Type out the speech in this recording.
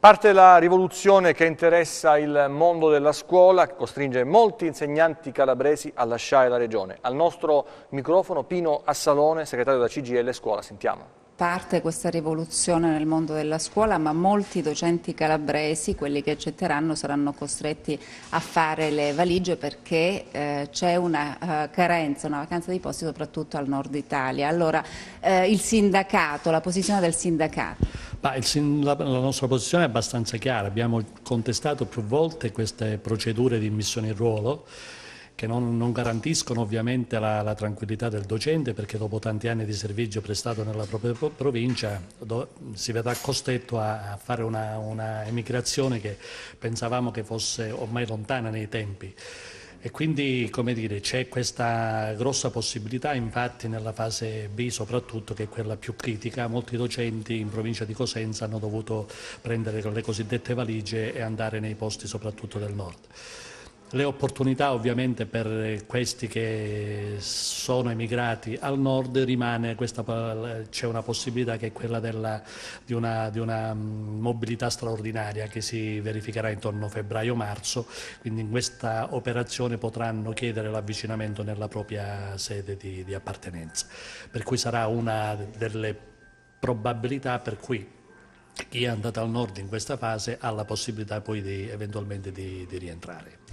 Parte la rivoluzione che interessa il mondo della scuola, che costringe molti insegnanti calabresi a lasciare la regione. Al nostro microfono Pino Assalone, segretario della CGL Scuola. Sentiamo parte questa rivoluzione nel mondo della scuola, ma molti docenti calabresi, quelli che accetteranno, saranno costretti a fare le valigie perché eh, c'è una eh, carenza, una vacanza di posti soprattutto al nord Italia. Allora, eh, il sindacato, la posizione del sindacato la, la, nostra posizione è abbastanza chiara, abbiamo contestato più volte queste procedure di immissione in ruolo che non, non garantiscono ovviamente la, la, tranquillità del docente perché dopo tanti anni di servizio prestato nella propria provincia do, si vedrà costretto a, a fare una, una emigrazione che pensavamo che fosse ormai lontana nei tempi. E quindi, come dire, c'è questa grossa possibilità, infatti, nella fase B soprattutto, che è quella più critica. Molti docenti in provincia di Cosenza hanno dovuto prendere le cosiddette valigie e andare nei posti soprattutto del nord le opportunità ovviamente per questi che sono emigrati al nord rimane c'è una possibilità che è quella della, di, una, di, una, mm, mobilità straordinaria che si verificherà intorno a febbraio-marzo, quindi in questa operazione potranno chiedere l'avvicinamento nella propria sede di, di appartenenza, per cui sarà una delle probabilità per cui chi è andato al nord in questa fase ha la possibilità poi di, eventualmente di, di rientrare.